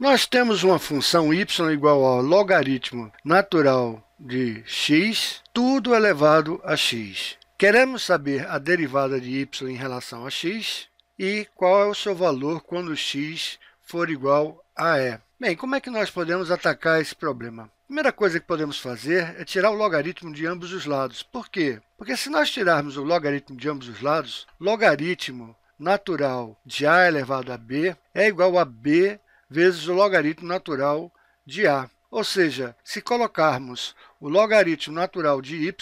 Nós temos uma função y igual ao logaritmo natural de x, tudo elevado é a x. Queremos saber a derivada de y em relação a x e qual é o seu valor quando x for igual a e. Bem, como é que nós podemos atacar esse problema? A primeira coisa que podemos fazer é tirar o logaritmo de ambos os lados. Por quê? Porque se nós tirarmos o logaritmo de ambos os lados, logaritmo natural de a elevado a b é igual a b vezes o logaritmo natural de A. Ou seja, se colocarmos o logaritmo natural de y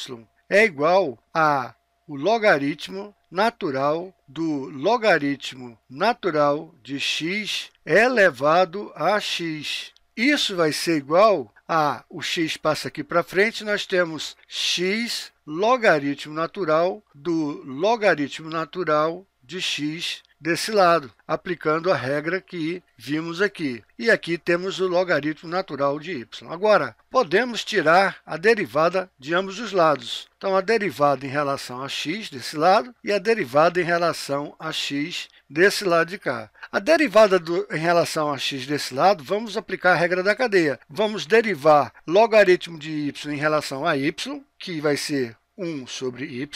é igual a o logaritmo natural do logaritmo natural de x elevado a x. Isso vai ser igual a, o x passa aqui para frente, nós temos x logaritmo natural do logaritmo natural de x desse lado, aplicando a regra que vimos aqui. E aqui temos o logaritmo natural de y. Agora, podemos tirar a derivada de ambos os lados. Então, a derivada em relação a x desse lado e a derivada em relação a x desse lado de cá. A derivada do, em relação a x desse lado, vamos aplicar a regra da cadeia. Vamos derivar logaritmo de y em relação a y, que vai ser 1 sobre y,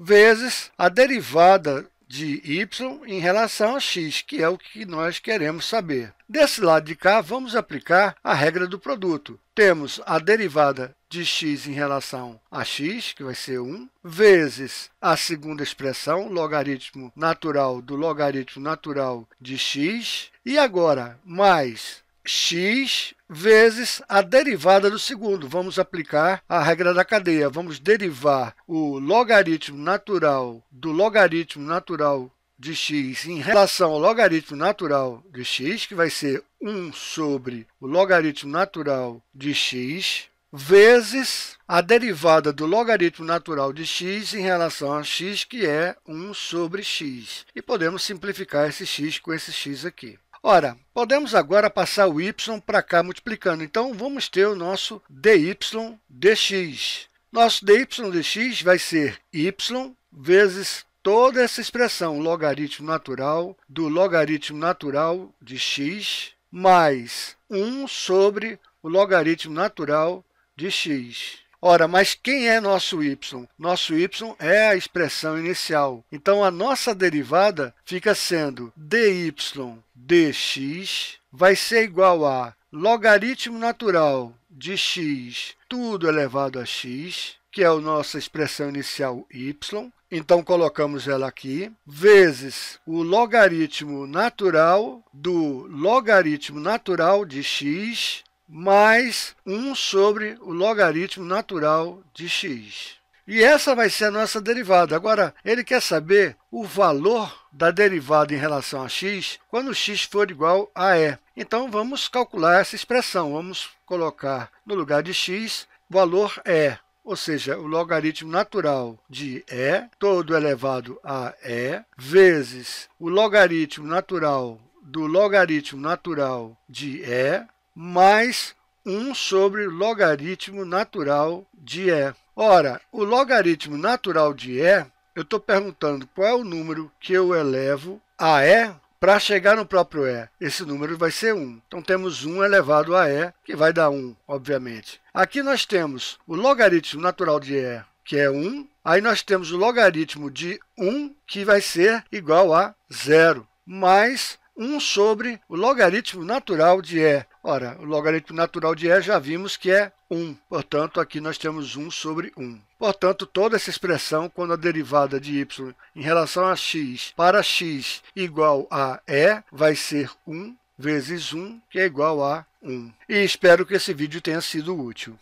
vezes a derivada de y em relação a x, que é o que nós queremos saber. Desse lado de cá, vamos aplicar a regra do produto. Temos a derivada de x em relação a x, que vai ser 1, vezes a segunda expressão, logaritmo natural do logaritmo natural de x, e agora mais x vezes a derivada do segundo. Vamos aplicar a regra da cadeia. Vamos derivar o logaritmo natural do logaritmo natural de x em relação ao logaritmo natural de x, que vai ser 1 sobre o logaritmo natural de x, vezes a derivada do logaritmo natural de x em relação a x, que é 1 sobre x. E podemos simplificar esse x com esse x aqui. Ora, podemos agora passar o y para cá multiplicando. Então, vamos ter o nosso dy dx. Nosso dy dx vai ser y vezes toda essa expressão logaritmo natural do logaritmo natural de x mais 1 sobre o logaritmo natural de x. Ora, mas quem é nosso y? Nosso y é a expressão inicial. Então, a nossa derivada fica sendo dy dx vai ser igual a logaritmo natural de x, tudo elevado a x, que é a nossa expressão inicial y, então, colocamos ela aqui, vezes o logaritmo natural do logaritmo natural de x mais 1 sobre o logaritmo natural de x. E essa vai ser a nossa derivada. Agora, ele quer saber o valor da derivada em relação a x quando x for igual a e. Então, vamos calcular essa expressão. Vamos colocar no lugar de x, o valor e, ou seja, o logaritmo natural de e, todo elevado a e, vezes o logaritmo natural do logaritmo natural de e, mais 1 sobre logaritmo natural de E. Ora, o logaritmo natural de E, eu estou perguntando qual é o número que eu elevo a E para chegar no próprio E. Esse número vai ser 1. Então, temos 1 elevado a E, que vai dar 1, obviamente. Aqui nós temos o logaritmo natural de E, que é 1. Aí nós temos o logaritmo de 1, que vai ser igual a zero, mais 1 sobre o logaritmo natural de E, Ora, o logaritmo natural de E já vimos que é 1. Portanto, aqui nós temos 1 sobre 1. Portanto, toda essa expressão, quando a derivada de y em relação a x para x igual a E, vai ser 1 vezes 1, que é igual a 1. E espero que esse vídeo tenha sido útil.